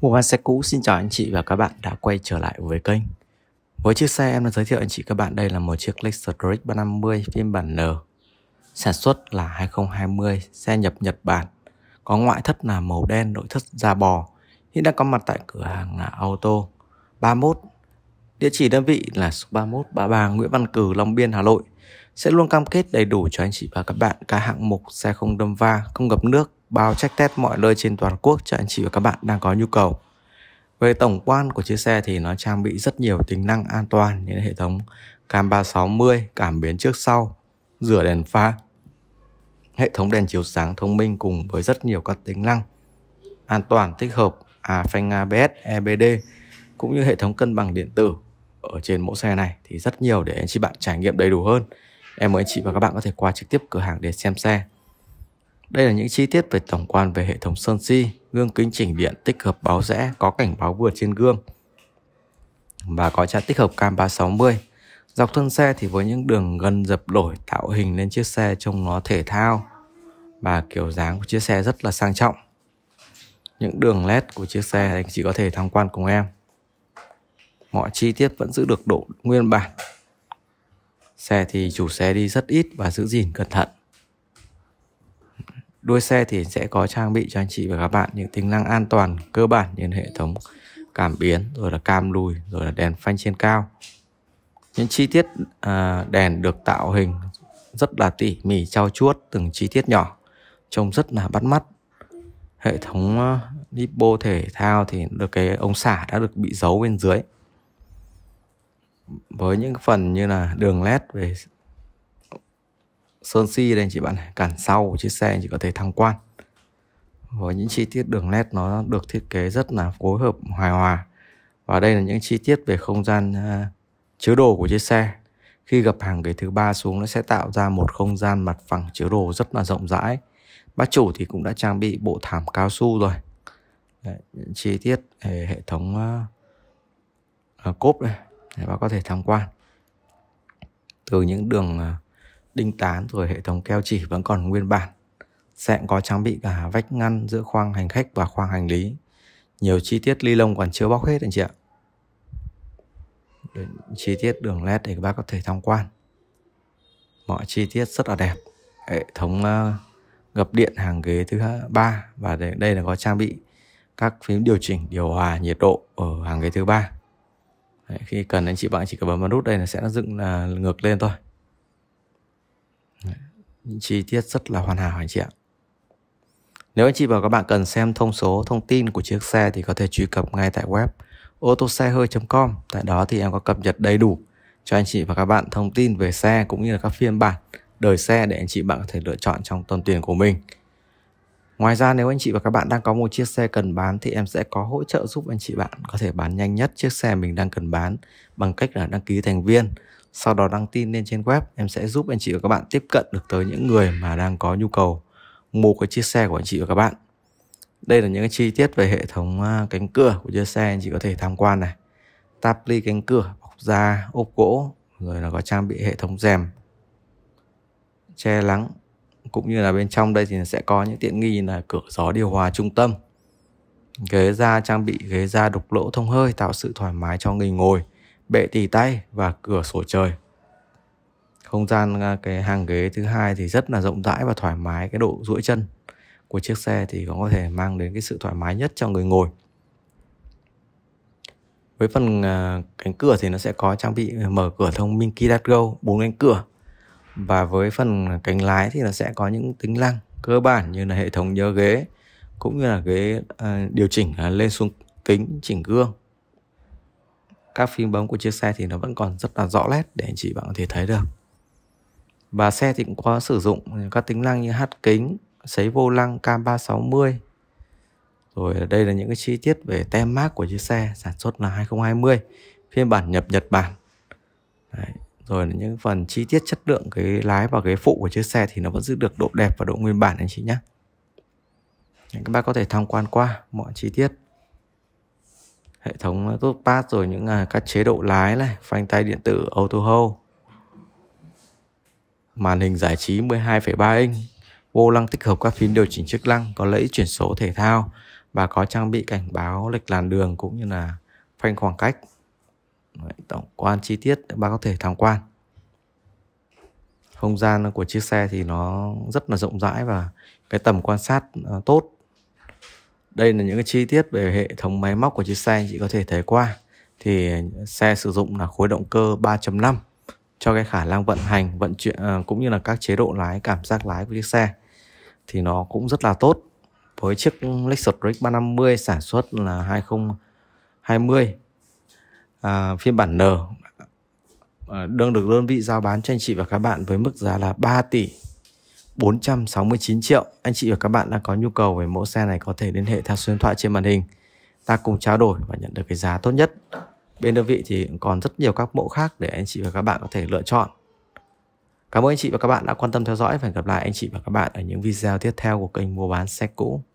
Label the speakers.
Speaker 1: Một van xe cũ xin chào anh chị và các bạn đã quay trở lại với kênh Với chiếc xe em đã giới thiệu anh chị các bạn đây là một chiếc Lexus RX 350 phiên bản N Sản xuất là 2020, xe nhập Nhật Bản Có ngoại thất là màu đen, nội thất da bò Hiện đang có mặt tại cửa hàng là Auto 31 Địa chỉ đơn vị là số 3133 Nguyễn Văn Cử, Long Biên, Hà Nội Sẽ luôn cam kết đầy đủ cho anh chị và các bạn cả hạng mục xe không đâm va, không ngập nước bao check test mọi nơi trên toàn quốc cho anh chị và các bạn đang có nhu cầu. Về tổng quan của chiếc xe thì nó trang bị rất nhiều tính năng an toàn như hệ thống cam 360, cảm biến trước sau, rửa đèn pha, hệ thống đèn chiếu sáng thông minh cùng với rất nhiều các tính năng an toàn tích hợp à phanh ABS, EBD cũng như hệ thống cân bằng điện tử ở trên mẫu xe này thì rất nhiều để anh chị bạn trải nghiệm đầy đủ hơn. Em mời anh chị và các bạn có thể qua trực tiếp cửa hàng để xem xe. Đây là những chi tiết về tổng quan về hệ thống sơn si, gương kính chỉnh điện tích hợp báo rẽ có cảnh báo vượt trên gương và có trạm tích hợp cam 360. Dọc thân xe thì với những đường gân dập đổi tạo hình lên chiếc xe trông nó thể thao và kiểu dáng của chiếc xe rất là sang trọng. Những đường led của chiếc xe anh chỉ có thể tham quan cùng em. Mọi chi tiết vẫn giữ được độ nguyên bản. Xe thì chủ xe đi rất ít và giữ gìn cẩn thận đuôi xe thì sẽ có trang bị cho anh chị và các bạn những tính năng an toàn cơ bản như hệ thống cảm biến rồi là cam lùi rồi là đèn phanh trên cao những chi tiết à, đèn được tạo hình rất là tỉ mỉ trau chuốt từng chi tiết nhỏ trông rất là bắt mắt hệ thống à, nippo thể thao thì được cái ống xả đã được bị giấu bên dưới với những phần như là đường led về sơn si đây anh chị bạn này cản sau của chiếc xe anh chị có thể tham quan với những chi tiết đường nét nó được thiết kế rất là phối hợp hài hòa và đây là những chi tiết về không gian uh, chứa đồ của chiếc xe khi gập hàng ghế thứ ba xuống nó sẽ tạo ra một không gian mặt phẳng chứa đồ rất là rộng rãi bác chủ thì cũng đã trang bị bộ thảm cao su rồi Đấy, những chi tiết về hệ thống uh, cốp này để bác có thể tham quan từ những đường uh, đinh tán rồi hệ thống keo chỉ vẫn còn nguyên bản. sẽ có trang bị cả vách ngăn giữa khoang hành khách và khoang hành lý. Nhiều chi tiết ly lông còn chưa bóc hết anh chị ạ. Đến chi tiết đường led để các bác có thể tham quan. Mọi chi tiết rất là đẹp. Hệ thống ờ, gập điện hàng ghế thứ ba và đây là có trang bị các phím điều chỉnh điều hòa nhiệt độ ở hàng ghế thứ ba. Khi cần anh chị bạn chỉ cần bấm nút đây là sẽ nó dựng là ờ, ngược lên thôi những chi tiết rất là hoàn hảo anh chị ạ nếu anh chị và các bạn cần xem thông số thông tin của chiếc xe thì có thể truy cập ngay tại web ô xe hơi com tại đó thì em có cập nhật đầy đủ cho anh chị và các bạn thông tin về xe cũng như là các phiên bản đời xe để anh chị bạn có thể lựa chọn trong tuần tiền của mình Ngoài ra nếu anh chị và các bạn đang có một chiếc xe cần bán thì em sẽ có hỗ trợ giúp anh chị bạn có thể bán nhanh nhất chiếc xe mình đang cần bán bằng cách là đăng ký thành viên sau đó đăng tin lên trên web em sẽ giúp anh chị và các bạn tiếp cận được tới những người mà đang có nhu cầu mua cái chiếc xe của anh chị và các bạn đây là những cái chi tiết về hệ thống à, cánh cửa của chiếc xe anh chị có thể tham quan này táp ly cánh cửa bọc da ốp gỗ rồi là có trang bị hệ thống rèm che lắng cũng như là bên trong đây thì sẽ có những tiện nghi là cửa gió điều hòa trung tâm ghế da trang bị ghế da đục lỗ thông hơi tạo sự thoải mái cho người ngồi bệ tỳ tay và cửa sổ trời không gian à, cái hàng ghế thứ hai thì rất là rộng rãi và thoải mái cái độ duỗi chân của chiếc xe thì cũng có thể mang đến cái sự thoải mái nhất cho người ngồi với phần à, cánh cửa thì nó sẽ có trang bị mở cửa thông minh Keylet Go bốn cánh cửa và với phần cánh lái thì nó sẽ có những tính năng cơ bản như là hệ thống nhớ ghế cũng như là ghế à, điều chỉnh lên xuống kính chỉnh gương các phim bấm của chiếc xe thì nó vẫn còn rất là rõ nét để anh chị bạn có thể thấy được và xe thì cũng có sử dụng các tính năng như hát kính sấy vô lăng cam 360 rồi đây là những cái chi tiết về tem mác của chiếc xe sản xuất là 2020 phiên bản nhập Nhật Bản Đấy. rồi là những phần chi tiết chất lượng cái lái và ghế phụ của chiếc xe thì nó vẫn giữ được độ đẹp và độ nguyên bản anh chị nhé các bác có thể tham quan qua mọi chi tiết hệ thống tốt ờ, pass rồi những à, các chế độ lái này phanh tay điện tử auto hold màn hình giải trí 12,3 inch vô lăng tích hợp các phím điều chỉnh chức năng có lẫy chuyển số thể thao và có trang bị cảnh báo lệch làn đường cũng như là phanh khoảng cách tổng quan chi tiết để bạn có thể tham quan không gian của chiếc xe thì nó rất là rộng rãi và cái tầm quan sát ờ, tốt đây là những cái chi tiết về hệ thống máy móc của chiếc xe chị có thể thấy qua thì xe sử dụng là khối động cơ 3.5 cho cái khả năng vận hành vận chuyển à, cũng như là các chế độ lái cảm giác lái của chiếc xe thì nó cũng rất là tốt với chiếc Lexus RX 350 sản xuất là 2020 à, phiên bản N à, đương được đơn vị giao bán cho anh chị và các bạn với mức giá là 3 tỷ 469 triệu. Anh chị và các bạn đang có nhu cầu về mẫu xe này có thể liên hệ theo số điện thoại trên màn hình. Ta cùng trao đổi và nhận được cái giá tốt nhất. Bên đơn vị thì còn rất nhiều các mẫu khác để anh chị và các bạn có thể lựa chọn. Cảm ơn anh chị và các bạn đã quan tâm theo dõi và hẹn gặp lại anh chị và các bạn ở những video tiếp theo của kênh mua bán xe cũ.